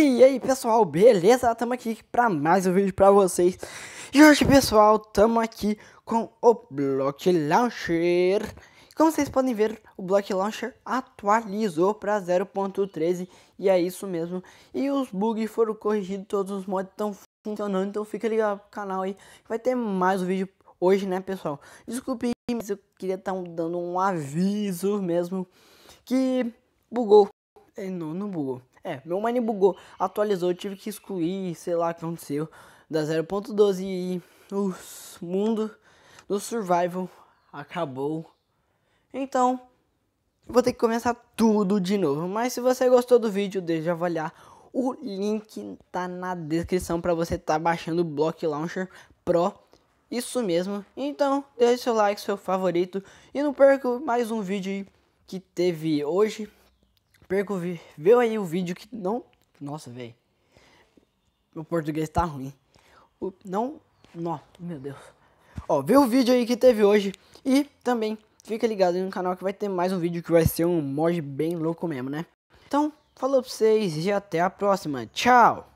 E aí pessoal, beleza? Tamo aqui para mais um vídeo para vocês. E hoje pessoal, tamo aqui com o Block Launcher. Como vocês podem ver, o Block Launcher atualizou para 0.13 e é isso mesmo. E os bugs foram corrigidos, todos os mods estão funcionando, então fica ligado pro canal aí. Vai ter mais um vídeo hoje, né pessoal? Desculpe, mas eu queria estar tá dando um aviso mesmo que bugou. É, não, não bugou é, meu Mine bugou, atualizou, eu tive que excluir, sei lá o que aconteceu, da 0.12 e o mundo do survival acabou. Então, vou ter que começar tudo de novo. Mas se você gostou do vídeo, deixe avaliar. O link tá na descrição para você estar tá baixando o Block Launcher Pro. Isso mesmo. Então, deixe seu like, seu favorito. E não perca mais um vídeo que teve hoje perca o aí o vídeo que não. Nossa, velho. Meu português tá ruim. O... Não. Não, meu Deus. Ó, vê o vídeo aí que teve hoje. E também fica ligado aí no canal que vai ter mais um vídeo que vai ser um mod bem louco mesmo, né? Então, falou pra vocês e até a próxima. Tchau!